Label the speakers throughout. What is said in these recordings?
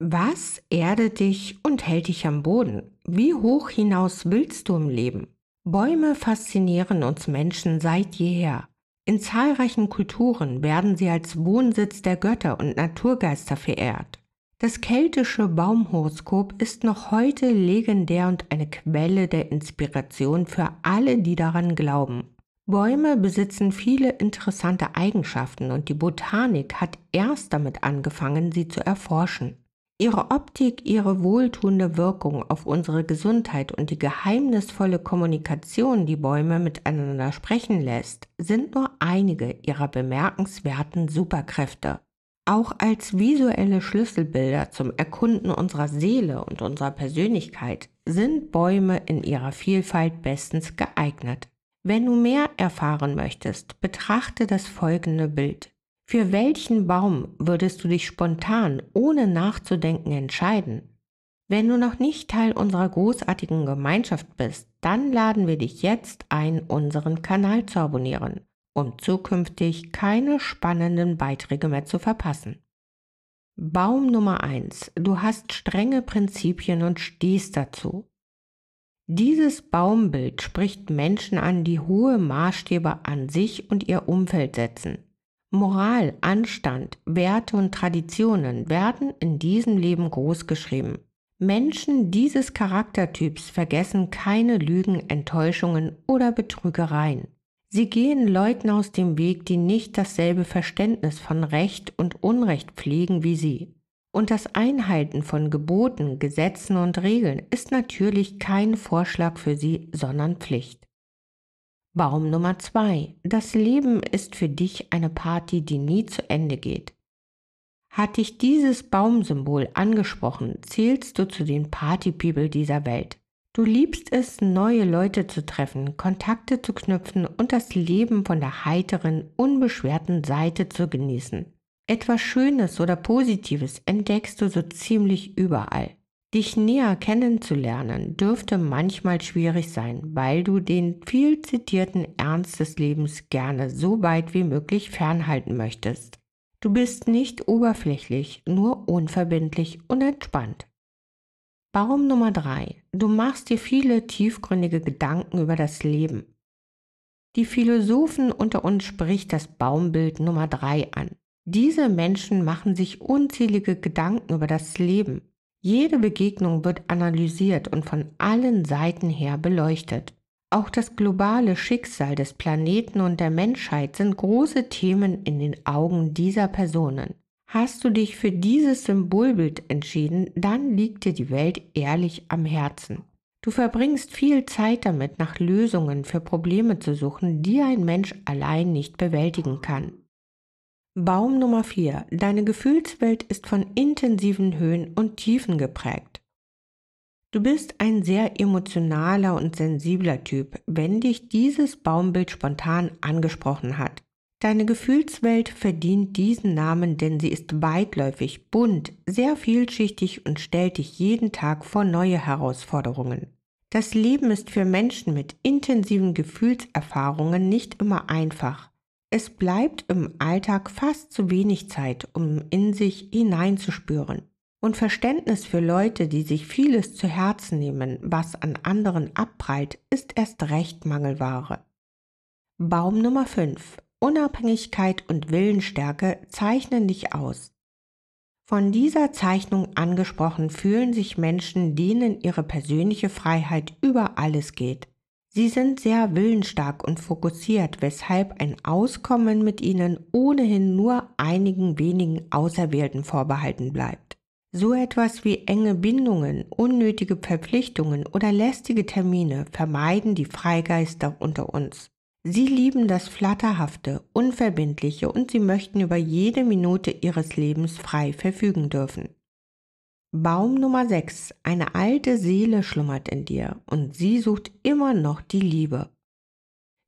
Speaker 1: Was erdet dich und hält dich am Boden? Wie hoch hinaus willst du im Leben? Bäume faszinieren uns Menschen seit jeher. In zahlreichen Kulturen werden sie als Wohnsitz der Götter und Naturgeister verehrt. Das keltische Baumhoroskop ist noch heute legendär und eine Quelle der Inspiration für alle, die daran glauben. Bäume besitzen viele interessante Eigenschaften und die Botanik hat erst damit angefangen, sie zu erforschen. Ihre Optik, ihre wohltuende Wirkung auf unsere Gesundheit und die geheimnisvolle Kommunikation, die Bäume miteinander sprechen lässt, sind nur einige ihrer bemerkenswerten Superkräfte. Auch als visuelle Schlüsselbilder zum Erkunden unserer Seele und unserer Persönlichkeit sind Bäume in ihrer Vielfalt bestens geeignet. Wenn du mehr erfahren möchtest, betrachte das folgende Bild. Für welchen Baum würdest du dich spontan, ohne nachzudenken, entscheiden? Wenn du noch nicht Teil unserer großartigen Gemeinschaft bist, dann laden wir dich jetzt ein, unseren Kanal zu abonnieren, um zukünftig keine spannenden Beiträge mehr zu verpassen. Baum Nummer 1. Du hast strenge Prinzipien und stehst dazu. Dieses Baumbild spricht Menschen an, die hohe Maßstäbe an sich und ihr Umfeld setzen Moral, Anstand, Werte und Traditionen werden in diesem Leben großgeschrieben. Menschen dieses Charaktertyps vergessen keine Lügen, Enttäuschungen oder Betrügereien. Sie gehen Leuten aus dem Weg, die nicht dasselbe Verständnis von Recht und Unrecht pflegen wie sie. Und das Einhalten von Geboten, Gesetzen und Regeln ist natürlich kein Vorschlag für sie, sondern Pflicht. Baum Nummer 2. Das Leben ist für dich eine Party, die nie zu Ende geht. Hat dich dieses Baumsymbol angesprochen, zählst du zu den Party-People dieser Welt. Du liebst es, neue Leute zu treffen, Kontakte zu knüpfen und das Leben von der heiteren, unbeschwerten Seite zu genießen. Etwas Schönes oder Positives entdeckst du so ziemlich überall. Dich näher kennenzulernen dürfte manchmal schwierig sein, weil du den viel zitierten Ernst des Lebens gerne so weit wie möglich fernhalten möchtest. Du bist nicht oberflächlich, nur unverbindlich und entspannt. Baum Nummer 3. Du machst dir viele tiefgründige Gedanken über das Leben. Die Philosophen unter uns spricht das Baumbild Nummer 3 an. Diese Menschen machen sich unzählige Gedanken über das Leben, jede Begegnung wird analysiert und von allen Seiten her beleuchtet. Auch das globale Schicksal des Planeten und der Menschheit sind große Themen in den Augen dieser Personen. Hast du dich für dieses Symbolbild entschieden, dann liegt dir die Welt ehrlich am Herzen. Du verbringst viel Zeit damit, nach Lösungen für Probleme zu suchen, die ein Mensch allein nicht bewältigen kann. Baum Nummer 4. Deine Gefühlswelt ist von intensiven Höhen und Tiefen geprägt. Du bist ein sehr emotionaler und sensibler Typ, wenn dich dieses Baumbild spontan angesprochen hat. Deine Gefühlswelt verdient diesen Namen, denn sie ist weitläufig, bunt, sehr vielschichtig und stellt dich jeden Tag vor neue Herausforderungen. Das Leben ist für Menschen mit intensiven Gefühlserfahrungen nicht immer einfach. Es bleibt im Alltag fast zu wenig Zeit, um in sich hineinzuspüren und Verständnis für Leute, die sich vieles zu Herzen nehmen, was an anderen abprallt, ist erst recht Mangelware. Baum Nummer 5. Unabhängigkeit und Willensstärke zeichnen dich aus. Von dieser Zeichnung angesprochen fühlen sich Menschen, denen ihre persönliche Freiheit über alles geht. Sie sind sehr willensstark und fokussiert, weshalb ein Auskommen mit ihnen ohnehin nur einigen wenigen Auserwählten vorbehalten bleibt. So etwas wie enge Bindungen, unnötige Verpflichtungen oder lästige Termine vermeiden die Freigeister unter uns. Sie lieben das Flatterhafte, Unverbindliche und sie möchten über jede Minute ihres Lebens frei verfügen dürfen. Baum Nummer 6. Eine alte Seele schlummert in dir und sie sucht immer noch die Liebe.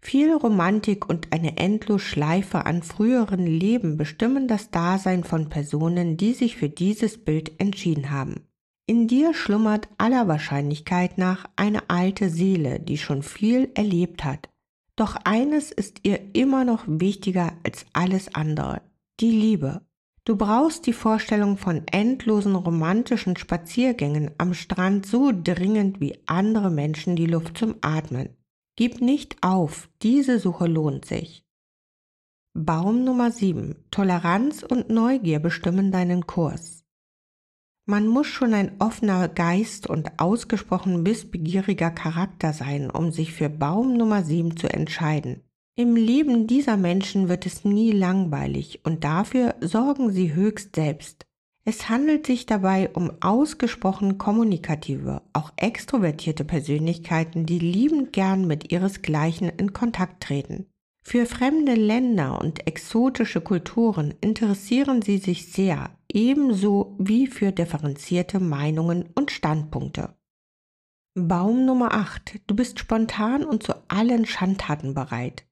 Speaker 1: Viel Romantik und eine endlos Schleife an früheren Leben bestimmen das Dasein von Personen, die sich für dieses Bild entschieden haben. In dir schlummert aller Wahrscheinlichkeit nach eine alte Seele, die schon viel erlebt hat. Doch eines ist ihr immer noch wichtiger als alles andere, die Liebe. Du brauchst die Vorstellung von endlosen romantischen Spaziergängen am Strand so dringend wie andere Menschen die Luft zum Atmen. Gib nicht auf, diese Suche lohnt sich. Baum Nummer 7. Toleranz und Neugier bestimmen deinen Kurs. Man muss schon ein offener Geist und ausgesprochen wissbegieriger Charakter sein, um sich für Baum Nummer 7 zu entscheiden. Im Leben dieser Menschen wird es nie langweilig und dafür sorgen sie höchst selbst. Es handelt sich dabei um ausgesprochen kommunikative, auch extrovertierte Persönlichkeiten, die liebend gern mit ihresgleichen in Kontakt treten. Für fremde Länder und exotische Kulturen interessieren sie sich sehr, ebenso wie für differenzierte Meinungen und Standpunkte. Baum Nummer 8. Du bist spontan und zu allen Schandtaten bereit.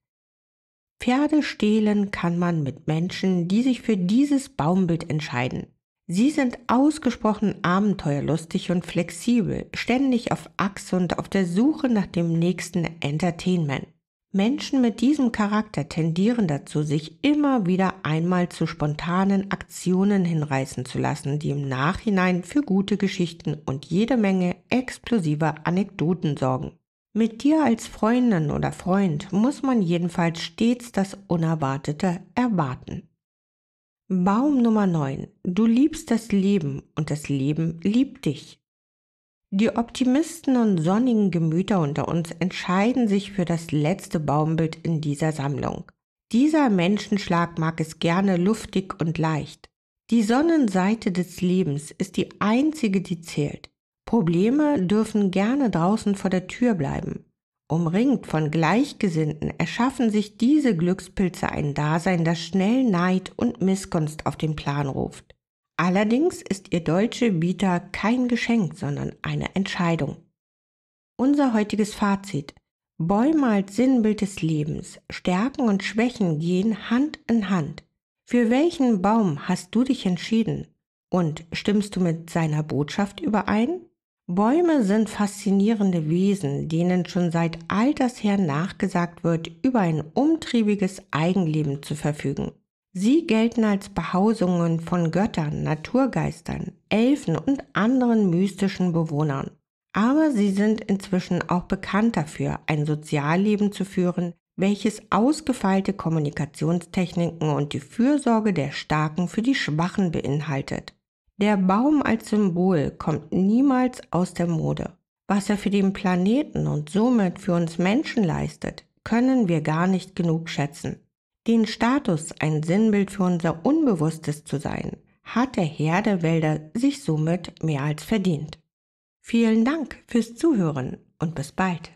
Speaker 1: Pferde stehlen kann man mit Menschen, die sich für dieses Baumbild entscheiden. Sie sind ausgesprochen abenteuerlustig und flexibel, ständig auf Achse und auf der Suche nach dem nächsten Entertainment. Menschen mit diesem Charakter tendieren dazu, sich immer wieder einmal zu spontanen Aktionen hinreißen zu lassen, die im Nachhinein für gute Geschichten und jede Menge explosiver Anekdoten sorgen. Mit dir als Freundin oder Freund muss man jedenfalls stets das Unerwartete erwarten. Baum Nummer 9. Du liebst das Leben und das Leben liebt dich. Die Optimisten und sonnigen Gemüter unter uns entscheiden sich für das letzte Baumbild in dieser Sammlung. Dieser Menschenschlag mag es gerne luftig und leicht. Die Sonnenseite des Lebens ist die einzige, die zählt. Probleme dürfen gerne draußen vor der Tür bleiben. Umringt von Gleichgesinnten erschaffen sich diese Glückspilze ein Dasein, das schnell Neid und Missgunst auf den Plan ruft. Allerdings ist ihr deutsche Bieter kein Geschenk, sondern eine Entscheidung. Unser heutiges Fazit. Bäume als Sinnbild des Lebens, Stärken und Schwächen gehen Hand in Hand. Für welchen Baum hast du dich entschieden? Und stimmst du mit seiner Botschaft überein? Bäume sind faszinierende Wesen, denen schon seit alters her nachgesagt wird, über ein umtriebiges Eigenleben zu verfügen. Sie gelten als Behausungen von Göttern, Naturgeistern, Elfen und anderen mystischen Bewohnern. Aber sie sind inzwischen auch bekannt dafür, ein Sozialleben zu führen, welches ausgefeilte Kommunikationstechniken und die Fürsorge der Starken für die Schwachen beinhaltet. Der Baum als Symbol kommt niemals aus der Mode. Was er für den Planeten und somit für uns Menschen leistet, können wir gar nicht genug schätzen. Den Status, ein Sinnbild für unser Unbewusstes zu sein, hat der Herr der Wälder sich somit mehr als verdient. Vielen Dank fürs Zuhören und bis bald.